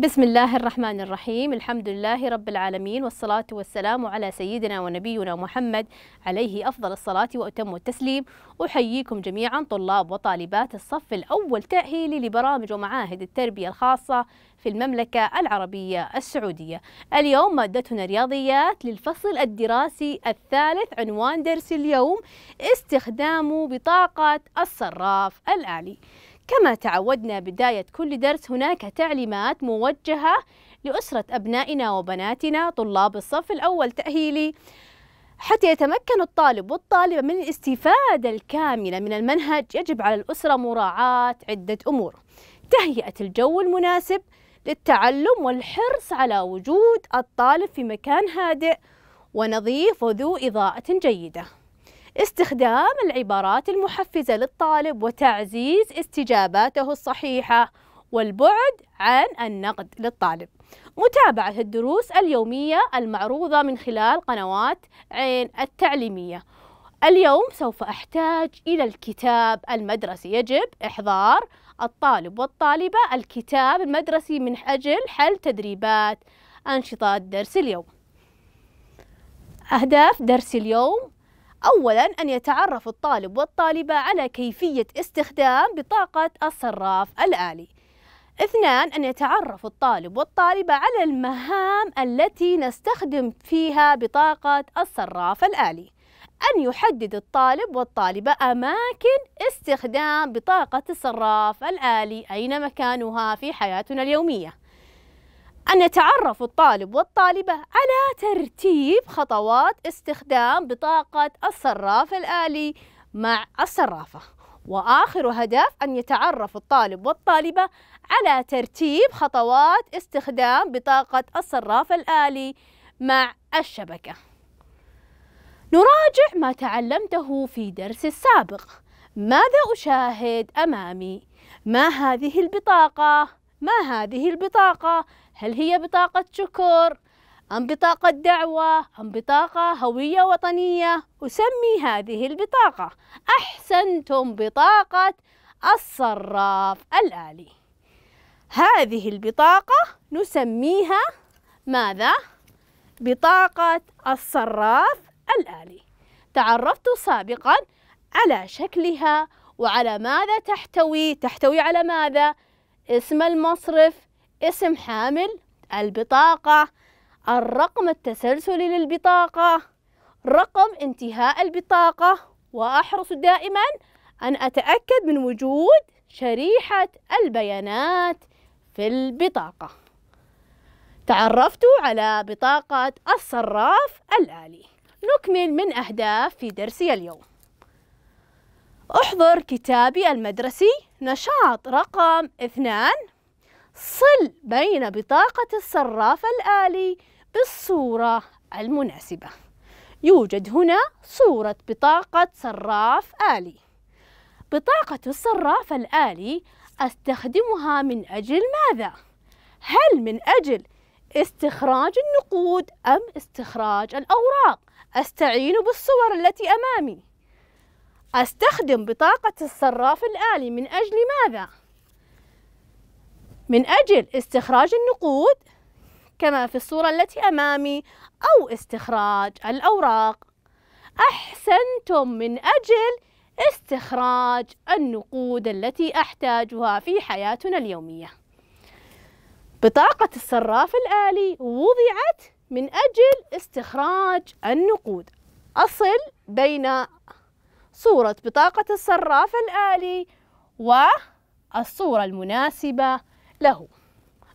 بسم الله الرحمن الرحيم الحمد لله رب العالمين والصلاة والسلام على سيدنا ونبينا محمد عليه أفضل الصلاة وأتم التسليم أحييكم جميعا طلاب وطالبات الصف الأول تأهيلي لبرامج ومعاهد التربية الخاصة في المملكة العربية السعودية اليوم مادتنا رياضيات للفصل الدراسي الثالث عنوان درس اليوم استخدام بطاقة الصراف الآلي كما تعودنا بداية كل درس هناك تعليمات موجهة لأسرة أبنائنا وبناتنا طلاب الصف الأول تأهيلي حتى يتمكن الطالب والطالبة من الاستفادة الكاملة من المنهج يجب على الأسرة مراعاة عدة أمور تهيئة الجو المناسب للتعلم والحرص على وجود الطالب في مكان هادئ ونظيف وذو إضاءة جيدة استخدام العبارات المحفزة للطالب وتعزيز استجاباته الصحيحة والبعد عن النقد للطالب متابعة الدروس اليومية المعروضة من خلال قنوات عين التعليمية اليوم سوف أحتاج إلى الكتاب المدرسي يجب إحضار الطالب والطالبة الكتاب المدرسي من أجل حل تدريبات أنشطة درس اليوم أهداف درس اليوم أولا أن يتعرف الطالب والطالبة على كيفية استخدام بطاقة الصراف الآلي اثنان أن يتعرف الطالب والطالبة على المهام التي نستخدم فيها بطاقة الصراف الآلي أن يحدد الطالب والطالبة أماكن استخدام بطاقة الصراف الآلي أين مكانها في حياتنا اليومية أن يتعرف الطالب والطالبة على ترتيب خطوات استخدام بطاقة الصراف الآلي مع الصرافة وآخر هدف أن يتعرف الطالب والطالبة على ترتيب خطوات استخدام بطاقة الصراف الآلي مع الشبكة نراجع ما تعلمته في درس السابق ماذا أشاهد أمامي؟ ما هذه البطاقة؟ ما هذه البطاقة؟ هل هي بطاقة شكر أم بطاقة دعوة أم بطاقة هوية وطنية أسمي هذه البطاقة أحسنتم بطاقة الصراف الآلي هذه البطاقة نسميها ماذا؟ بطاقة الصراف الآلي تعرفت سابقا على شكلها وعلى ماذا تحتوي تحتوي على ماذا؟ اسم المصرف اسم حامل البطاقة الرقم التسلسلي للبطاقة رقم انتهاء البطاقة وأحرص دائما أن أتأكد من وجود شريحة البيانات في البطاقة تعرفت على بطاقة الصراف الآلي نكمل من أهداف في درسي اليوم احضر كتابي المدرسي نشاط رقم اثنان صل بين بطاقة الصراف الآلي بالصورة المناسبة يوجد هنا صورة بطاقة صراف آلي بطاقة الصراف الآلي أستخدمها من أجل ماذا؟ هل من أجل استخراج النقود أم استخراج الأوراق؟ أستعين بالصور التي أمامي أستخدم بطاقة الصراف الآلي من أجل ماذا؟ من أجل استخراج النقود كما في الصورة التي أمامي أو استخراج الأوراق أحسنتم من أجل استخراج النقود التي أحتاجها في حياتنا اليومية بطاقة الصراف الآلي وضعت من أجل استخراج النقود أصل بين صورة بطاقة الصراف الآلي والصورة المناسبة له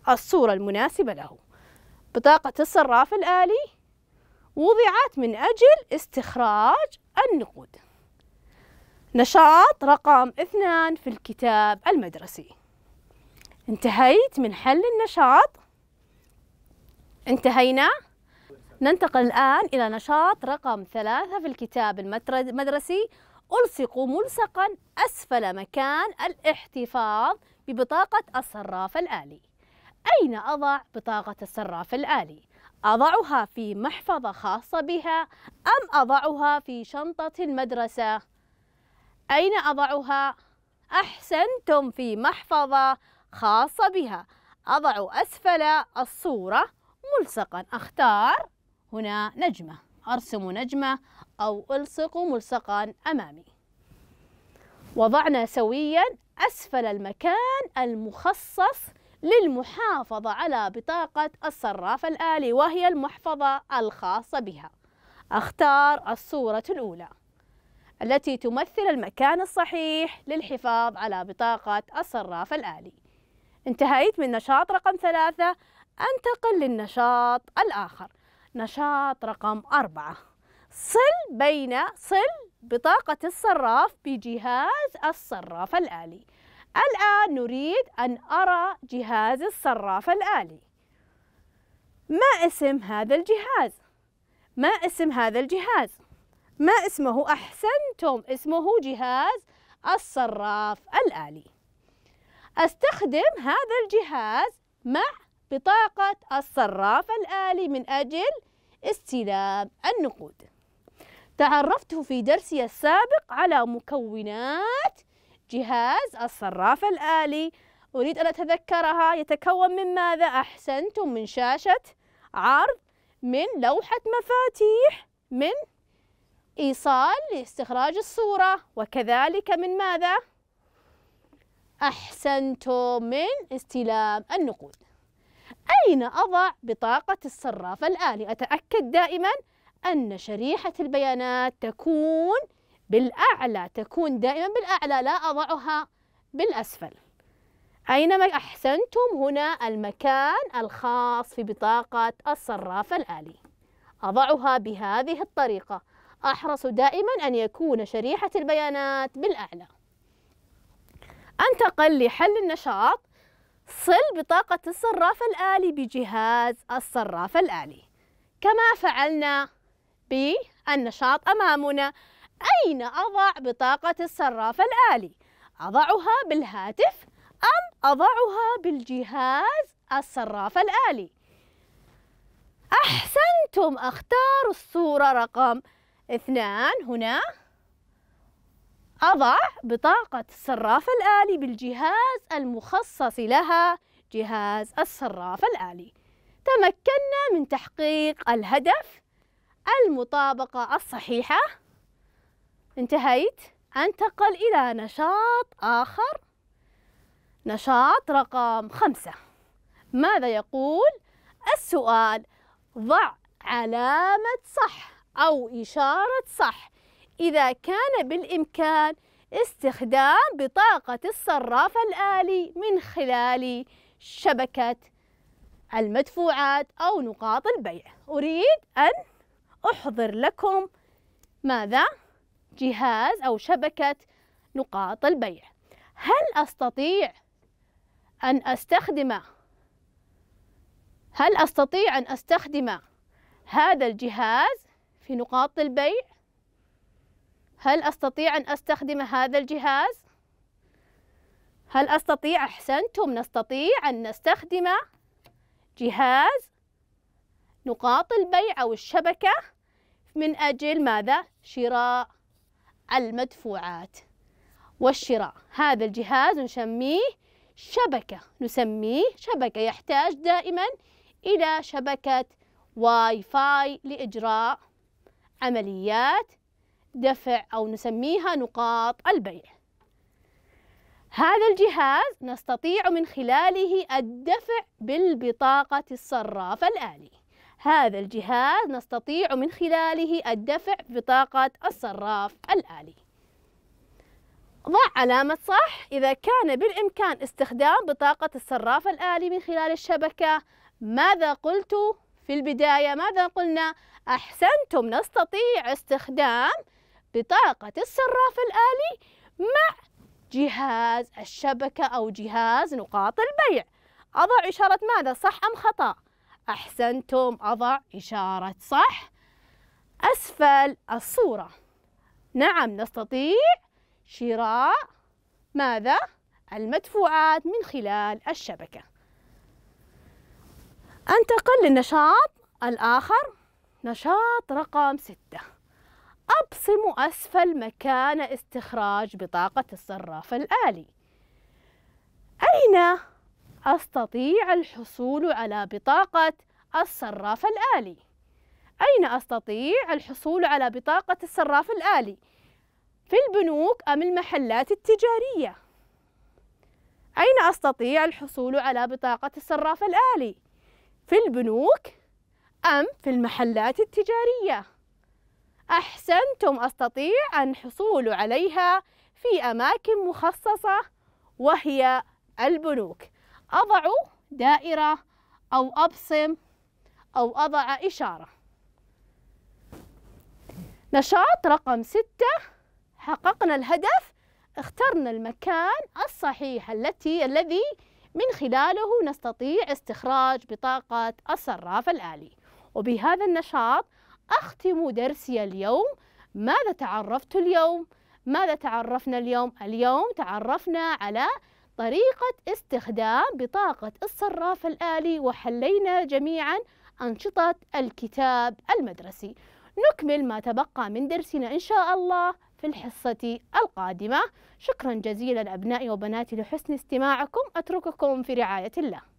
الصورة المناسبة له بطاقة الصراف الآلي وضعت من أجل استخراج النقود نشاط رقم اثنان في الكتاب المدرسي انتهيت من حل النشاط انتهينا ننتقل الآن إلى نشاط رقم ثلاثة في الكتاب المدرسي ألصق ملصقا أسفل مكان الاحتفاظ ببطاقة الصراف الآلي أين أضع بطاقة الصراف الآلي؟ أضعها في محفظة خاصة بها أم أضعها في شنطة المدرسة؟ أين أضعها؟ أحسنتم في محفظة خاصة بها أضع أسفل الصورة ملصقا أختار هنا نجمة أرسم نجمة أو ألصق ملصقا أمامي وضعنا سويا أسفل المكان المخصص للمحافظة على بطاقة الصراف الآلي وهي المحفظة الخاصة بها أختار الصورة الأولى التي تمثل المكان الصحيح للحفاظ على بطاقة الصراف الآلي انتهيت من نشاط رقم ثلاثة أنتقل للنشاط الآخر نشاط رقم أربعة صل بين صل بطاقة الصراف بجهاز الصراف الآلي الآن نريد أن أرى جهاز الصراف الآلي ما اسم هذا الجهاز؟ ما اسم هذا الجهاز؟ ما اسمه أحسنتم اسمه جهاز الصراف الآلي أستخدم هذا الجهاز مع بطاقة الصراف الآلي من أجل استلام النقود تعرفت في درسي السابق على مكونات جهاز الصراف الآلي أريد أن أتذكرها يتكون من ماذا؟ أحسنتم من شاشة عرض من لوحة مفاتيح من إيصال لاستخراج الصورة وكذلك من ماذا؟ أحسنتم من استلام النقود أين أضع بطاقة الصراف الآلي؟ أتأكد دائماً أن شريحة البيانات تكون بالأعلى تكون دائما بالأعلى لا أضعها بالأسفل أينما أحسنتم هنا المكان الخاص في بطاقة الصراف الآلي أضعها بهذه الطريقة أحرص دائما أن يكون شريحة البيانات بالأعلى أنتقل لحل النشاط صل بطاقة الصراف الآلي بجهاز الصراف الآلي كما فعلنا بالنشاط أمامنا أين أضع بطاقة الصراف الآلي؟ أضعها بالهاتف أم أضعها بالجهاز الصراف الآلي؟ أحسنتم أختار الصورة رقم اثنان هنا أضع بطاقة الصراف الآلي بالجهاز المخصص لها جهاز الصراف الآلي تمكنا من تحقيق الهدف المطابقة الصحيحة انتهيت أنتقل إلى نشاط آخر نشاط رقم خمسة ماذا يقول السؤال ضع علامة صح أو إشارة صح إذا كان بالإمكان استخدام بطاقة الصراف الآلي من خلال شبكة المدفوعات أو نقاط البيع أريد أن أحضر لكم ماذا؟ جهاز أو شبكة نقاط البيع هل أستطيع أن أستخدم هل أستطيع أن أستخدم هذا الجهاز في نقاط البيع؟ هل أستطيع أن أستخدم هذا الجهاز؟ هل أستطيع أحسنتم نستطيع أن نستخدم جهاز نقاط البيع أو الشبكة من أجل ماذا؟ شراء المدفوعات والشراء هذا الجهاز نسميه شبكة نسميه شبكة يحتاج دائما إلى شبكة واي فاي لإجراء عمليات دفع أو نسميها نقاط البيع هذا الجهاز نستطيع من خلاله الدفع بالبطاقة الصرافة الآلي هذا الجهاز نستطيع من خلاله الدفع بطاقة الصراف الآلي ضع علامة صح إذا كان بالإمكان استخدام بطاقة الصراف الآلي من خلال الشبكة ماذا قلت في البداية ماذا قلنا أحسنتم نستطيع استخدام بطاقة الصراف الآلي مع جهاز الشبكة أو جهاز نقاط البيع أضع إشارة ماذا صح أم خطأ أحسنتم أضع إشارة صح أسفل الصورة نعم نستطيع شراء ماذا؟ المدفوعات من خلال الشبكة أنتقل للنشاط الآخر نشاط رقم ستة أبصم أسفل مكان استخراج بطاقة الصراف الآلي أين أستطيع الحصول على بطاقة الصراف الآلي أين أستطيع الحصول على بطاقة الصراف الآلي؟ في البنوك أم المحلات التجارية؟ أين أستطيع الحصول على بطاقة الصراف الآلي؟ في البنوك أم في المحلات التجارية؟ أحسنتم أستطيع الحصول عليها في أماكن مخصصة وهي البنوك أضع دائرة أو أبصم أو أضع إشارة نشاط رقم ستة حققنا الهدف اخترنا المكان الصحيح التي الذي من خلاله نستطيع استخراج بطاقة الصراف الآلي وبهذا النشاط أختم درسي اليوم ماذا تعرفت اليوم؟ ماذا تعرفنا اليوم؟ اليوم تعرفنا على طريقة استخدام بطاقة الصراف الآلي وحلينا جميعا أنشطة الكتاب المدرسي نكمل ما تبقى من درسنا إن شاء الله في الحصة القادمة شكرا جزيلا أبنائي وبناتي لحسن استماعكم أترككم في رعاية الله